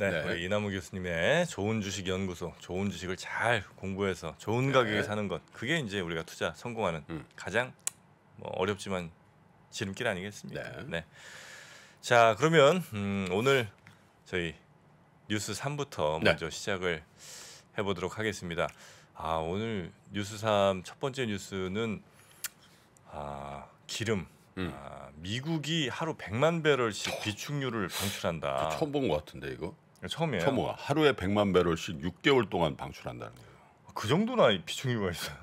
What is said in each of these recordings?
네, 네. 우리 이남우 교수님의 좋은 주식 연구소, 좋은 주식을 잘 공부해서 좋은 네. 가격에 사는 것, 그게 이제 우리가 투자 성공하는 음. 가장 뭐 어렵지만 지름길 아니겠습니까? 네. 네. 자, 그러면 음, 오늘 저희 뉴스 3부터 먼저 시작을 해보도록 하겠습니다. 아, 오늘 뉴스 3첫 번째 뉴스는 아, 기름. 음. 아, 미국이 하루 100만 배럴씩 비축유를 방출한다. 처음 본 것 같은데 이거. 처음이에요. 처모가 하루에 100만 배럴씩 6개월 동안 방출한다는 거예요. 그 정도나 비중이와 있어요?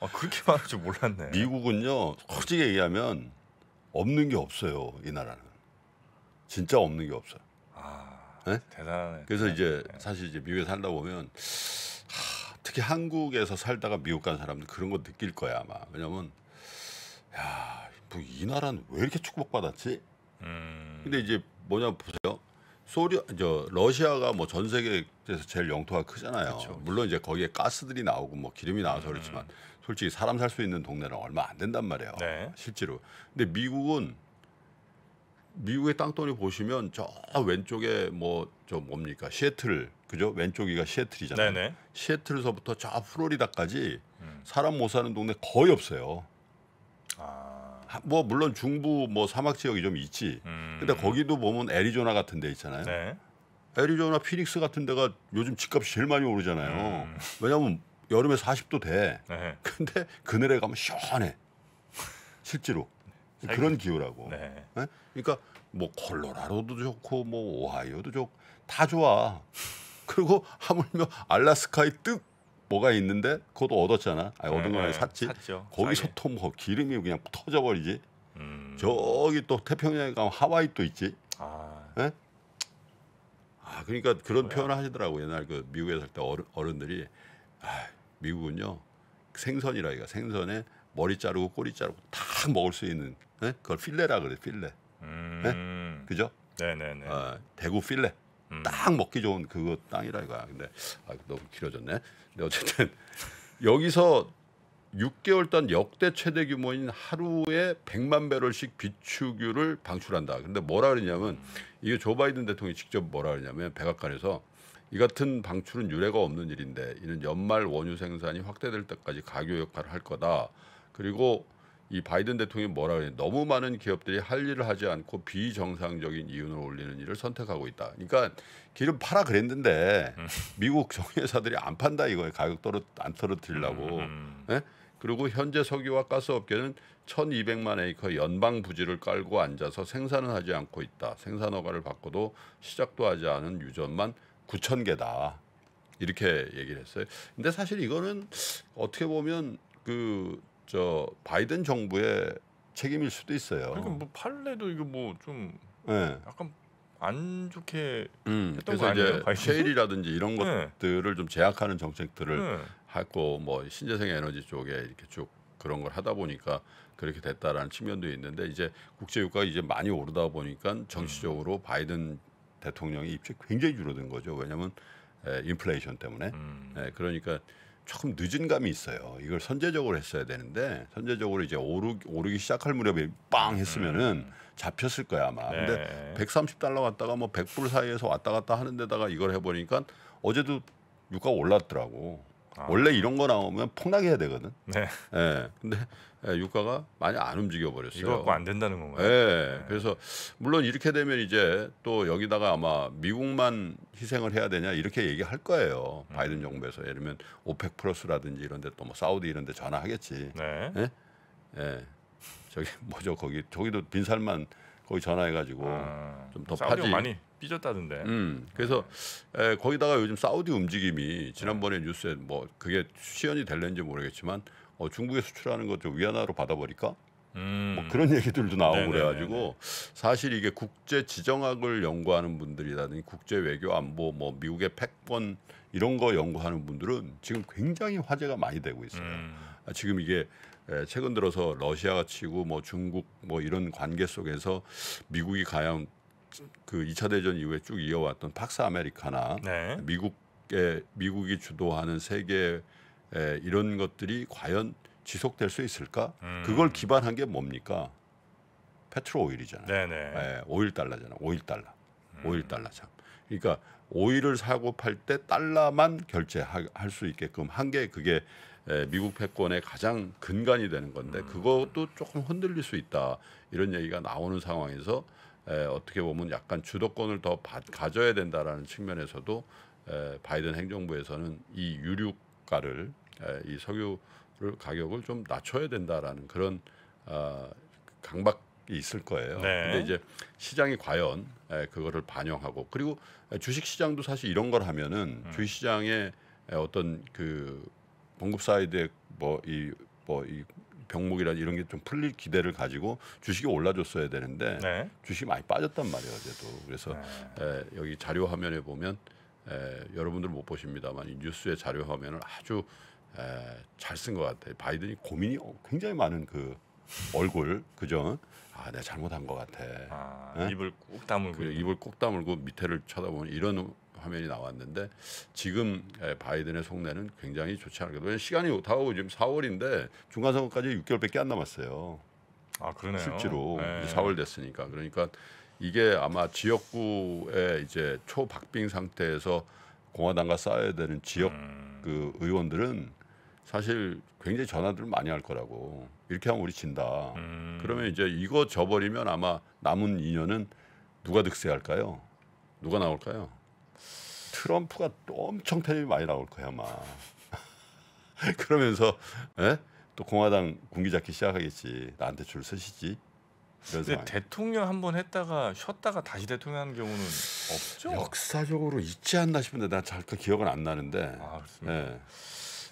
아, 그렇게 많을 줄 몰랐네. 미국은요, 솔직히 얘기하면 없는 게 없어요. 이 나라는 진짜 없는 게 없어요. 아, 네? 대단하네. 그래서 이제 네. 사실 이제 미국에 살다 보면 하, 특히 한국에서 살다가 미국 간 사람들 그런 거 느낄 거야 아마. 왜냐면 야, 뭐이 나라는 왜 이렇게 축복받았지? 음... 근데 이제 뭐냐 보세요. 소리 저 러시아가 뭐 전 세계에서 제일 영토가 크잖아요. 그쵸. 그렇죠. 물론 이제 거기에 가스들이 나오고 뭐 기름이 나와서 음. 그렇지만 솔직히 사람 살 수 있는 동네는 얼마 안 된단 말이에요. 네. 실제로. 근데 미국은 미국의 땅돈이 보시면 저 왼쪽에 뭐 저 뭡니까 시애틀 그죠 왼쪽이가 시애틀이잖아요. 네네. 시애틀에서부터 저 플로리다까지 음. 사람 못 사는 동네 거의 없어요. 아. 뭐 물론 중부 뭐 사막 지역이 좀 있지. 음. 근데 거기도 보면 애리조나 같은 데 있잖아요. 네. 애리조나 피닉스 같은 데가 요즘 집값이 제일 많이 오르잖아요. 음. 왜냐하면 여름에 40도 돼. 네. 근데 그늘에 가면 시원해. 실제로. 살기... 네. 그런 네. 기후라고. 네. 네? 그러니까 뭐콜로라도 좋고 뭐 오하이오도 좋고 다 좋아. 그리고 하물며 알라스카의 뜨 뭐가 있는데 그것도 얻었잖아. 아니, 얻은 네, 거아 네, 샀지. 샀죠. 거기서 또뭐 기름이 그냥 터져버리지. 음. 저기 또 태평양에 가면 하와이 또 있지. 아. 네? 아 그러니까 그런 뭐야. 표현을 하시더라고 옛날 그 미국에 살 때 어른, 들이 아, 미국은요 생선이라 이가 생선에 머리 자르고 꼬리 자르고 다 먹을 수 있는 네? 그걸 필레라 그래 필레. 예? 음. 네? 그죠? 네네네. 어, 대구 필레. 음. 딱 먹기 좋은 그 땅이라 이거야. 근데 아, 너무 길어졌네. 근데 어쨌든 여기서 6개월 동안 역대 최대 규모인 하루에 100만 배럴씩 비축유를 방출한다. 근데 뭐라 그러냐면 이게 조 바이든 대통령이 직접 뭐라 그러냐면 백악관에서 이 같은 방출은 유례가 없는 일인데 이는 연말 원유 생산이 확대될 때까지 가교 역할을 할 거다. 그리고 이 바이든 대통령이 뭐라 그래요? 너무 많은 기업들이 할 일을 하지 않고 비정상적인 이윤을 올리는 일을 선택하고 있다. 그러니까 기름 팔아 그랬는데 음. 미국 정회사들이 안 판다 이거에 가격 떨어 안 떨어뜨리려고. 음, 음, 예? 그리고 현재 석유와 가스 업계는 1,200만 에이커 연방 부지를 깔고 앉아서 생산은 하지 않고 있다. 생산 허가를 받고도 시작도 하지 않은 유전만 9 0 0 0 개다. 이렇게 얘기를 했어요. 근데 사실 이거는 어떻게 보면 그저 바이든 정부의 책임일 수도 있어요. 그러니까 뭐 판례도 이거 뭐좀 네. 약간 안 좋게 음, 그래서 이제 셰일이라든지 이런 네. 것들을 좀 제약하는 정책들을 네. 하고 뭐 신재생 에너지 쪽에 이렇게 쭉 그런 걸 하다 보니까 그렇게 됐다라는 측면도 있는데 이제 국제 유가가 이제 많이 오르다 보니까 정치적으로 음. 바이든 대통령의 입지 굉장히 줄어든 거죠. 왜냐하면 에, 인플레이션 때문에 음. 에, 그러니까 조금 늦은 감이 있어요. 이걸 선제적으로 했어야 되는데 선제적으로 이제 오르, 오르기 시작할 무렵에 빵 했으면은 음. 잡혔을 거야 아마. 네. 근데 130달러 왔다가 뭐 100불 사이에서 왔다 갔다 하는데다가 이걸 해보니까 어제도 유가 올랐더라고. 아. 원래 이런 거 나오면 폭락해야 되거든. 네. 네. 근데 예, 유가가 많이 안 움직여 버렸어요. 이거 갖고 안 된다는 건가요? 예. 네. 그래서 물론 이렇게 되면 이제 또 여기다가 아마 미국만 희생을 해야 되냐 이렇게 얘기할 거예요. 음. 바이든 정부에서 예를 들면 오펙 플러스라든지 이런데 또 뭐 사우디 이런데 전화하겠지. 네. 예? 예. 저기 뭐죠 거기 저기도 빈살만 거기 전화해가지고 아, 좀더 파지 많이 삐졌다던데. 음, 그래서 에, 네. 예, 거기다가 요즘 사우디 움직임이 지난번에 네. 뉴스에 뭐 그게 시연이 될는지 모르겠지만 어, 중국에 수출하는 것좀 위안화로 받아버릴까? 음. 뭐 그런 얘기들도 나오고 네네네네. 그래가지고 사실 이게 국제 지정학을 연구하는 분들이라든지 국제 외교 안보 뭐 미국의 패권 이런 거 연구하는 분들은 지금 굉장히 화제가 많이 되고 있어요. 음. 아, 지금 이게 최근 들어서 러시아가 치고 뭐 중국 뭐 이런 관계 속에서 미국이 과연 그 2차 대전 이후에 쭉 이어왔던 팍스 아메리카나 네. 미국의 미국이 주도하는 세계 에, 예, 이런 것들이 과연 지속될 수 있을까? 음. 그걸 기반한 게 뭡니까? 페트로 오일이잖아요. 네네. 예, 오일 달러잖아. 요 오일 달러. 음. 오일 달러 참. 그러니까 오일을 사고 팔 때 달러만 결제할 수 있게끔 한 게 그게 에, 예, 미국 패권의 가장 근간이 되는 건데 음. 그것도 조금 흔들릴 수 있다 이런 얘기가 나오는 상황에서 에, 어떻게 보면 약간 주도권을 더 받, 가져야 된다라는 측면에서도 에, 바이든 행정부에서는 이 유류가를 예, 이 석유를 가격을 좀 낮춰야 된다라는 그런 어, 아, 강박 이 있을 거예요. 네. 근데 이제 시장이 과연 예, 그거를 반영하고 그리고 주식 시장도 사실 이런 걸 하면은 음. 주식 시장의 어떤 그 공급 사이드에 뭐이 뭐이 뭐 병목이라 이런 게 좀 풀릴 기대를 가지고 주식이 올라줬어야 되는데 네. 주식이 많이 빠졌단 말이에요 어제도 그래서 네. 에, 예, 여기 자료 화면에 보면 에, 여러분들 못 보십니다만 이 뉴스의 자료 화면을 아주 잘쓴것 같아요. 바이든이 고민이 굉장히 많은 그 얼굴 그죠? 아 내가 잘못한 것 같아. 아, 네? 입을 꾹 다물고 그, 입을 꾹 다물고 밑에를 쳐다보는 이런 화면이 나왔는데 지금 바이든의 속내는 굉장히 좋지 않게 왜냐면 시간이 다가오고 지금 4월인데 중간 선거까지 6개월밖에 안 남았어요. 아 그러네요. 실제로 네. 4월 됐으니까 그러니까 이게 아마 지역구에 이제 초박빙 상태에서 공화당과 싸워야 되는 지역 음. 그 의원들은 사실 굉장히 전화들 을 많이 할 거라고 이렇게 하면 우리 진다. 음. 그러면 이제 이거 져버리면 아마 남은 2년은 누가 득세할까요? 누가 나올까요? 트럼프가 엄청 편입이 많이 나올 거야 아마. 그러면서 에? 예? 또 공화당 군기 잡기 시작하겠지. 나한테 줄 서시지. 근데 대통령 한 번 했다가 쉬었다가 다시 대통령 하는 경우는 없죠. 역사적으로 있지 않나 싶은데 난잘그 기억은 안 나는데. 아 그렇습니다. 예.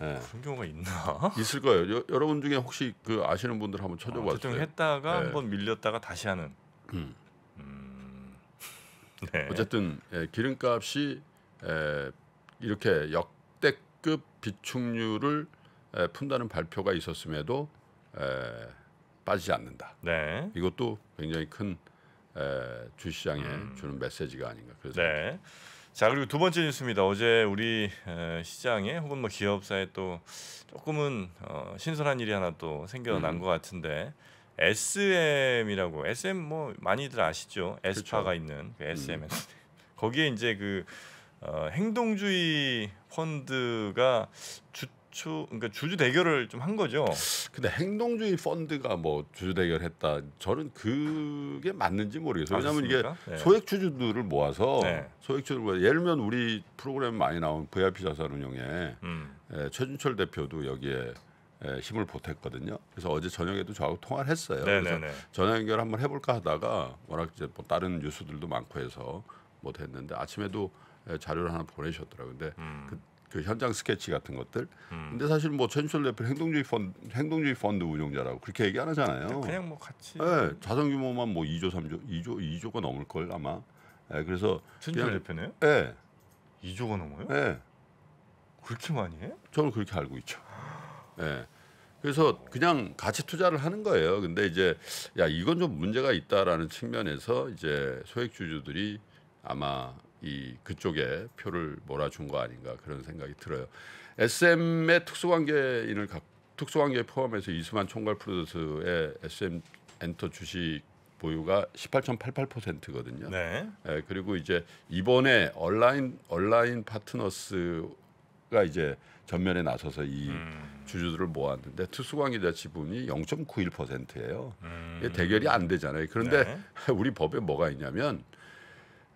네. 그런 경우가 있나? 있을 거예요. 여, 러분 중에 혹시 그 아시는 분들 한번 찾아봐 주세요. 어, 했다가 네. 한번 밀렸다가 다시 하는. 음. 음. 네. 어쨌든 예, 기름값이 에, 예, 이렇게 역대급 비축률을 예, 푼다는 발표가 있었음에도 에, 빠지지 않는다. 네. 이것도 굉장히 큰 에, 주시장에 음. 주는 메시지가 아닌가. 그래서 네. 자 그리고 두 번째 뉴스입니다. 어제 우리 시장에 혹은 뭐 기업사에 또 조금은 어, 신선한 일이 하나 또 생겨난 음. 것 같은데 SM이라고 SM 뭐 많이들 아시죠? 에파가 그렇죠. 있는 그 SM 음. 거기에 이제 그 어, 행동주의 펀드가 주주 그러니까 주주 대결을 좀 한 거죠. 근데 행동주의 펀드가 뭐 주주 대결했다. 저는 그게 맞는지 모르겠어요. 왜냐하면 이게 네. 소액 주주들을 모아서 네. 소액 주주를 모아서 예를 들면 우리 프로그램 많이 나온 VIP 자산운용에 음. 예, 최준철 대표도 여기에 에, 힘을 보탰거든요. 그래서 어제 저녁에도 저하고 통화를 했어요. 네 그래서 네, 네. 전화 연결 한번 해볼까 하다가 워낙 이제 뭐 다른 뉴스들도 많고 해서 못했는데 뭐 아침에도 에, 자료를 하나 보내셨더라고요. 근데 음. 그그 현장 스케치 같은 것들. 음. 근데 사실 뭐 최준철 대표 행동주의 펀드 행동주의 펀드 운영자라고 그렇게 얘기 안 하잖아요. 네, 그냥 뭐 같이. 네, 자산 규모만 뭐 2조 3조 2조 2조가 넘을 걸 아마. 네, 그래서 최준철 대표네요? 네. 2조가 넘어요? 네. 그렇게 많이 해? 저는 그렇게 알고 있죠. 네. 그래서 그냥 같이 투자를 하는 거예요. 근데 이제 야 이건 좀 문제가 있다라는 측면에서 이제 소액 주주들이 아마 이 그쪽에 표를 몰아준 거 아닌가 그런 생각이 들어요. SM의 특수관계인을 각, 특수관계 포함해서 이수만 총괄 프로듀서의 SM 엔터 주식 보유가 18.88%거든요. 네. 예, 그리고 이제 이번에 온라인 온라인 파트너스가 이제 전면에 나서서 이 음. 주주들을 모았는데 특수관계자 지분이 0.91%예요. 음. 대결이 안 되잖아요. 그런데 네. 우리 법에 뭐가 있냐면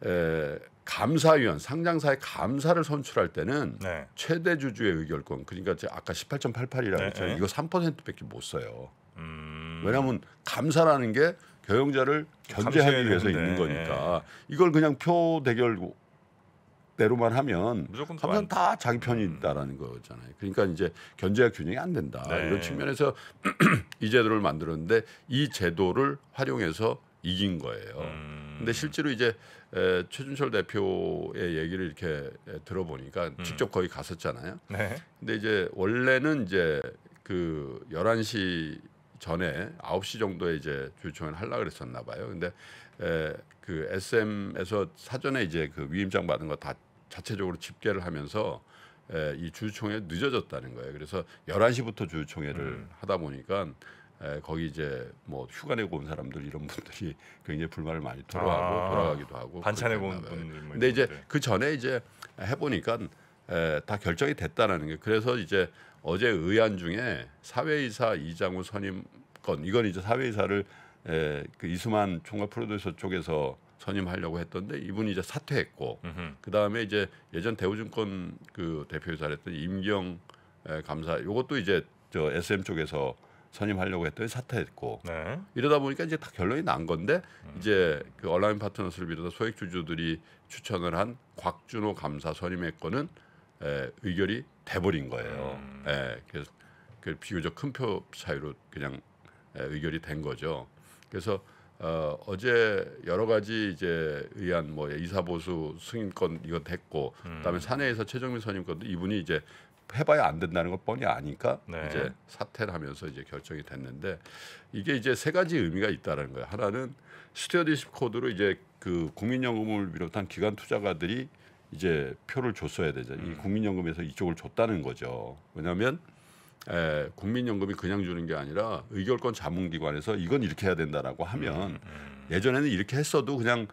에, 감사위원 상장사의 감사를 선출할 때는 네. 최대 주주의 의결권 그러니까 제가 아까 18.88이라고 네, 했잖아요. 네. 이거 3%밖에 못 써요. 음... 왜냐하면 감사라는 게 경영자를 견제하기 위해서 있는 거니까 네, 네. 이걸 그냥 표 대결대로만 하면 무조건 다 자기 편이다라는 음. 거잖아요. 그러니까 이제 견제가 균형이 안 된다 네. 이런 측면에서 이 제도를 만들었는데 이 제도를 활용해서 이긴 거예요. 음... 근데 실제로 이제 에, 최준철 대표의 얘기를 이렇게 들어보니까 음. 직접 거기 갔었잖아요. 네. 근데 이제 원래는 이제 그 11시 전에 9시 정도에 이제 주총치원 할라 그랬었나 봐요. 근데 에, 그 SM에서 사전에 이제 그 위임장 받은 거 다 자체적으로 집계를 하면서 에, 이 주주총회 늦어졌다는 거예요. 그래서 11시부터 주주총회를 음. 하다 보니까 에, 예, 거기 이제 뭐 휴가 내고 온 사람들 이런 분들이 굉장히 불만을 많이 토로하고 아, 돌아가기도 하고 반차 내고 온 분들. 뭐 근데 이제 그 전에 이제 해보니까 에, 예, 다 결정이 됐다라는 게 그래서 이제 어제 의안 중에 사회이사 이장우 선임 건 이건 이제 사회이사를 에, 예, 그 이수만 총괄 프로듀서 쪽에서 선임하려고 했던데 이분이 이제 사퇴했고 그 다음에 이제 예전 대우증권 그 대표이사를 했던 임경 감사 요것도 이제 저 SM 쪽에서 선임하려고 했더니 사퇴했고 네. 이러다 보니까 이제 다 결론이 난 건데 음. 이제 그 얼라인 파트너스를 비롯한 소액 주주들이 추천을 한 곽준호 감사 선임의 건은 에, 의결이 돼버린 거예요. 음. 에, 그래서 그 비교적 큰표 차이로 그냥 에, 의결이 된 거죠. 그래서 어, 어제 여러 가지 이제 의한 뭐 예, 이사보수 승인권 이거 됐고 음. 그다음에 사내에서 최정민 선임권도 이분이 이제 해봐야 안 된다는 것 뻔히 아니까 네. 이제 사퇴를 하면서 이제 결정이 됐는데 이게 이제 세 가지 의미가 있다는 거예요. 하나는 스튜어디십 코드로 이제 그 국민연금을 비롯한 기관 투자가들이 이제 표를 줬어야 되죠. 음. 이 국민연금에서 이쪽을 줬다는 거죠. 왜냐하면 에, 국민연금이 그냥 주는 게 아니라 의결권 자문기관에서 이건 이렇게 해야 된다라고 하면 음. 음. 예전에는 이렇게 했어도 그냥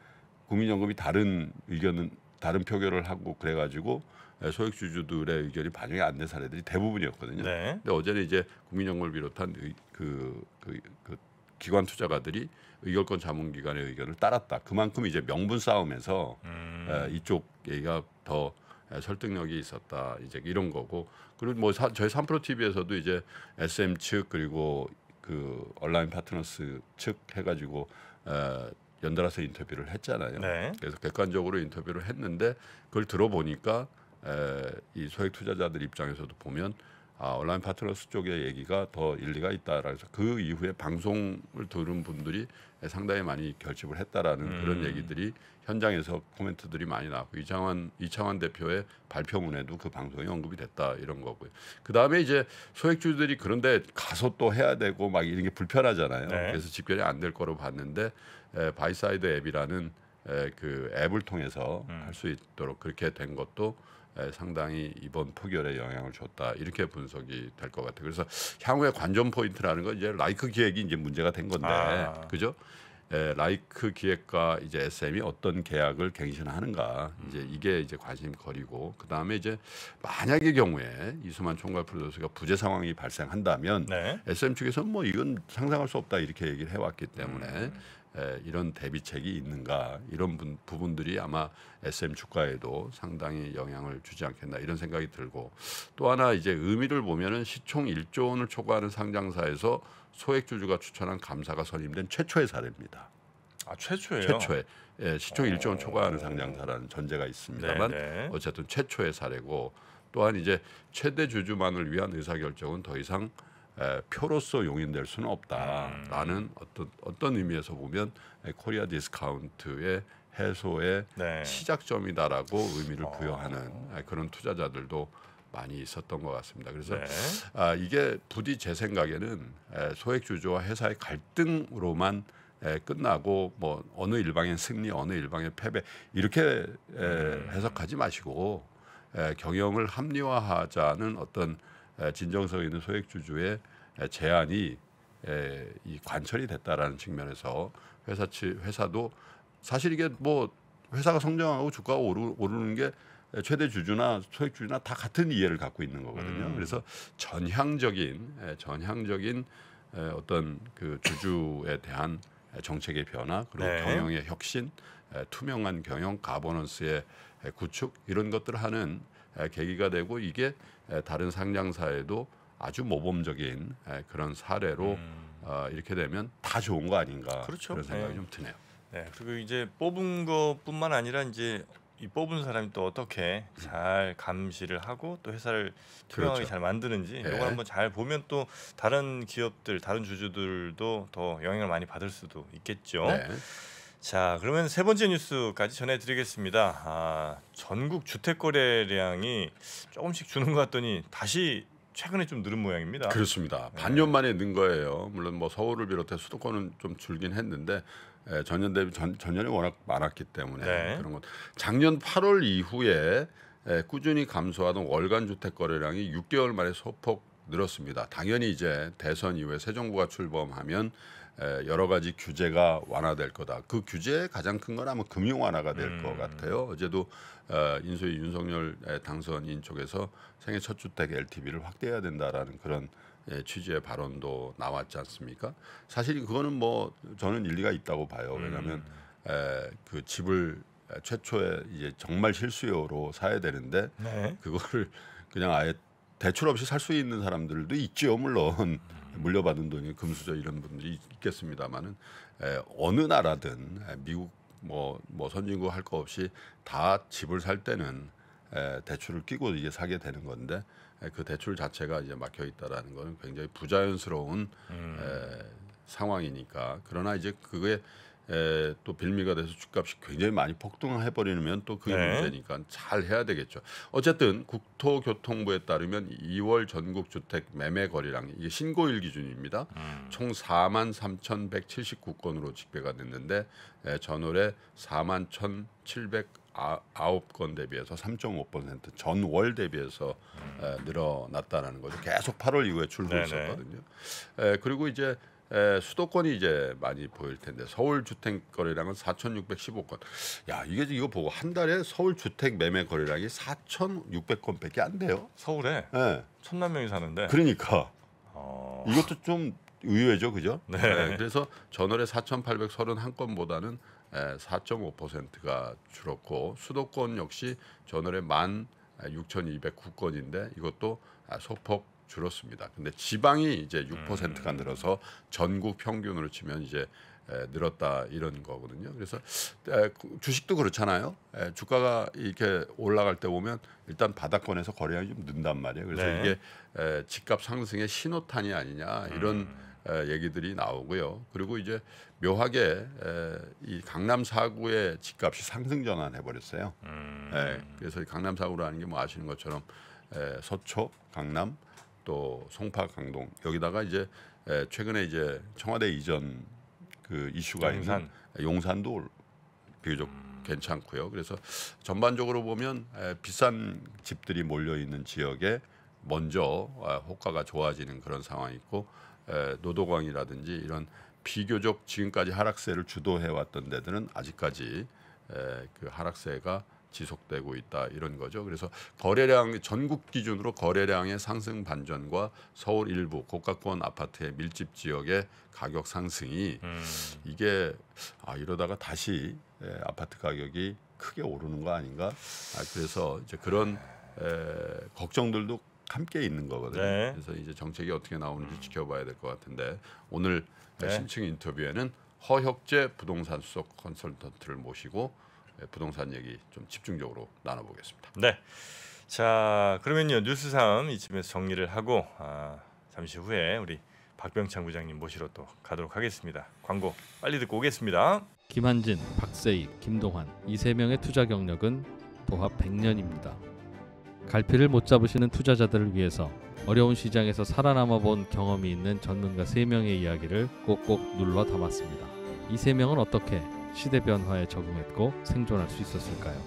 국민연금이 다른 의견은 다른 표결을 하고 그래가지고 예, 소액주주들의 의견이 반영이 안 된 사례들이 대부분이었거든요. 네. 근데 어제는 이제 국민연금을 비롯한 그, 그, 그 기관 투자가들이 의결권 자문기관의 의견을 따랐다. 그만큼 이제 명분 싸움에서 음. 에, 예, 이쪽 얘기가 더 예, 설득력이 있었다. 이제 이런 거고. 그리고 뭐 사, 저희 삼프로 TV에서도 이제 SM 측 그리고 그 온라인 파트너스 측 해가지고 에, 연달아서 인터뷰를 했잖아요. 네. 그래서 객관적으로 인터뷰를 했는데 그걸 들어보니까 에, 이 소액 투자자들 입장에서도 보면 아, 온라인 파트너스 쪽의 얘기가 더 일리가 있다라서 그 이후에 방송을 들은 분들이 상당히 많이 결집을 했다라는 음. 그런 얘기들이 현장에서 코멘트들이 많이 나왔고 이창환 이창환 대표의 발표문에도 그 방송이 언급이 됐다 이런 거고요. 그 다음에 이제 소액주들이 그런데 가서 또 해야 되고 막 이런 게 불편하잖아요. 네. 그래서 집결이 안 될 거로 봤는데 에, 바이사이드 앱이라는 에, 그 앱을 통해서 음. 할수 있도록 그렇게 된 것도 예, 상당히 이번 폭열에 영향을 줬다 이렇게 분석이 될 것 같아요. 그래서 향후에 관전 포인트라는 건 이제 라이크 기획이 이제 문제가 된 건데 아. 그죠? 에, 예, 라이크 기획과 이제 SM이 어떤 계약을 갱신하는가 음. 이제 이게 이제 관심거리고 그 다음에 이제 만약의 경우에 이수만 총괄 프로듀서가 부재 상황이 발생한다면 네. SM 측에서는 뭐 이건 상상할 수 없다 이렇게 얘기를 해왔기 때문에 음. 예, 이런 대비책이 있는가 이런 분, 부분들이 아마 SM 주가에도 상당히 영향을 주지 않겠나 이런 생각이 들고 또 하나 이제 의미를 보면은 시총 1조 원을 초과하는 상장사에서 소액주주가 추천한 감사가 선임된 최초의 사례입니다. 아 최초예요. 최초의 예, 시총 어... 1조 원 초과하는 상장사라는 전제가 있습니다만 네네. 네. 어쨌든 최초의 사례고 또한 이제 최대 주주만을 위한 의사결정은 더 이상 에, 표로서 용인될 수는 없다라는 음. 어떤 어떤 의미에서 보면 에, 코리아 디스카운트의 해소의 네. 시작점이다라고 의미를 어. 부여하는 어. 그런 투자자들도 많이 있었던 것 같습니다. 그래서 네. 아, 이게 부디 제 생각에는 에, 소액 주주와 회사의 갈등으로만 에, 끝나고 뭐 어느 일방의 승리, 어느 일방의 패배 이렇게 에, 음. 해석하지 마시고 에, 경영을 합리화하자는 어떤 진정성 있는 소액 주주의 예, 제안이 에, 예, 이 관철이 됐다라는 측면에서 회사 치 회사도 사실 이게 뭐 회사가 성장하고 주가가 오르, 오르는 게 최대 주주나 소액 주주나 다 같은 이해를 갖고 있는 거거든요. 음. 그래서 전향적인 에, 예, 전향적인 에, 어떤 그 주주에 대한 정책의 변화 그리고 네. 경영의 혁신, 에, 투명한 경영, 가버넌스의 구축 이런 것들 하는 계기가 되고 이게 다른 상장사에도 아주 모범적인 그런 사례로 음. 어, 이렇게 되면 다 좋은 거 아닌가 그렇죠. 그런 생각이 네. 좀 드네요. 네 그리고 이제 뽑은 것뿐만 아니라 이제 이 뽑은 사람이 또 어떻게 잘 감시를 하고 또 회사를 투명하게 그렇죠. 잘 만드는지 이걸 예. 한번 잘 보면 또 다른 기업들 다른 주주들도 더 영향을 많이 받을 수도 있겠죠. 네. 자 그러면 세 번째 뉴스까지 전해드리겠습니다. 아, 전국 주택 거래량이 조금씩 주는 것 같더니 다시 최근에 좀 늘은 모양입니다. 그렇습니다. 네. 반년 만에 는 거예요. 물론 뭐 서울을 비롯해 수도권은 좀 줄긴 했는데 예, 전년 대비 전, 전년이 워낙 많았기 때문에 네. 그런 것. 작년 8월 이후에 예, 꾸준히 감소하던 월간 주택 거래량이 6개월 만에 소폭 늘었습니다. 당연히 이제 대선 이후에 새 정부가 출범하면 여러 가지 규제가 완화될 거다. 그 규제의 가장 큰 건 아마 금융 완화가 될것 음. 같아요. 어제도 어, 인수위 윤석열 당선인 쪽에서 생애 첫 주택 LTV를 확대해야 된다라는 그런 취지의 발언도 나왔지 않습니까? 사실 그거는 뭐 저는 일리가 있다고 봐요. 왜냐하면 음. 그 집을 최초에 이제 정말 실수요로 사야 되는데 네. 그거를 그냥 아예 대출 없이 살 수 있는 사람들도 있죠 물론 음. 물려받은 돈이 금수저 이런 분들이 있겠습니다만은 어느 나라든 미국 뭐, 뭐 선진국 할 거 없이 다 집을 살 때는 에, 대출을 끼고 이제 사게 되는 건데 에, 그 대출 자체가 이제 막혀 있다라는 거는 굉장히 부자연스러운 음. 에, 상황이니까 그러나 이제 그게 에, 또 빌미가 돼서 주값이 굉장히 많이 폭등해 을 버리면 또 그게 네. 문제니까 잘 해야 되겠죠. 어쨌든 국토교통부에 따르면 2월 전국 주택 매매 거래량 이게 신고일 기준입니다. 음. 총 4만 3,179건으로 집계가 됐는데 에, 전월에 4만 1,700 아홉 건 대비해서 3.5% 전월 대비해서 음. 에, 늘어났다라는 거죠. 계속 8월 이후에 줄고 네 있었거든요. 에, 그리고 이제 에, 예, 수도권이 이제 많이 보일 텐데 서울 주택 거래량은 4,615건. 야 이게 이거 보고 한 달에 서울 주택 매매 거래량이 4,600건밖에 안 돼요. 서울에 네. 천만 명이 사는데. 그러니까 어... 이것도 좀 의외죠, 그죠? 네. 네 그래서 전월에 4,831건보다는 4.5%가 줄었고 수도권 역시 전월에 만 6,209건인데 이것도 아, 소폭 줄었습니다. 근데 지방이 이제 6%가 음. 늘어서 전국 평균으로 치면 이제 늘었다 이런 거거든요. 그래서 그 주식도 그렇잖아요. 주가가 이렇게 올라갈 때 보면 일단 바닥권에서 거래량이 좀 는단 말이에요. 그래서 네. 이게 집값 상승의 신호탄이 아니냐 이런 음. 얘기들이 나오고요. 그리고 이제 묘하게 이 강남 사구의 집값이 상승 전환해 버렸어요. 음. 네. 그래서 강남 사구라는 게 뭐 아시는 것처럼 서초, 강남 또 송파 강동 여기다가 이제 최근에 이제 청와대 이전 그 이슈가 용산. 있는 용산도 비교적 음. 괜찮고요. 그래서 전반적으로 보면 비싼 집들이 몰려 있는 지역에 먼저 아, 호가가 좋아지는 그런 상황이 있고 노도광이라든지 이런 비교적 지금까지 하락세를 주도해 왔던 데들은 아직까지 그 하락세가 지속되고 있다 이런 거죠. 그래서 거래량 전국 기준으로 거래량의 상승 반전과 서울 일부 고가권 아파트의 밀집 지역의 가격 상승이 음. 이게 아 이러다가 다시 예, 아파트 가격이 크게 오르는 거 아닌가? 아, 그래서 이제 그런 에, 걱정들도 함께 있는 거거든요. 네. 그래서 이제 정책이 어떻게 나오는지 음. 지켜봐야 될 것 같은데 오늘 네. 심층 인터뷰에는 허혁재 부동산 수석 컨설턴트를 모시고 예, 부동산 얘기 좀 집중적으로 나눠보겠습니다. 네. 자 그러면요 뉴스삼 이쯤에서 정리를 하고 아, 잠시 후에 우리 박병창 부장님 모시러 또 가도록 하겠습니다. 광고 빨리 듣고 오겠습니다. 김한진, 박세희, 김동환 이 세 명의 투자 경력은 도합 100년입니다. 갈피를 못 잡으시는 투자자들을 위해서 어려운 시장에서 살아남아 본 경험이 있는 전문가 3명의 이야기를 꼭꼭 눌러 담았습니다. 이 3명은 어떻게 시대 변화에 적응했고 생존할 수 있었을까요?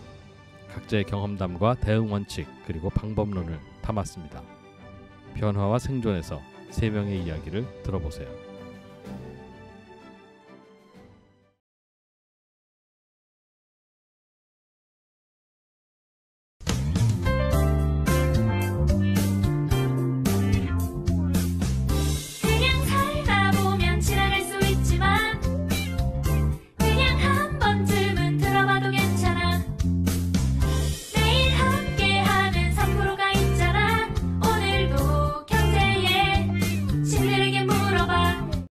각자의 경험담과 대응 원칙 그리고 방법론을 담았습니다. 변화와 생존에서 세 명의 이야기를 들어보세요.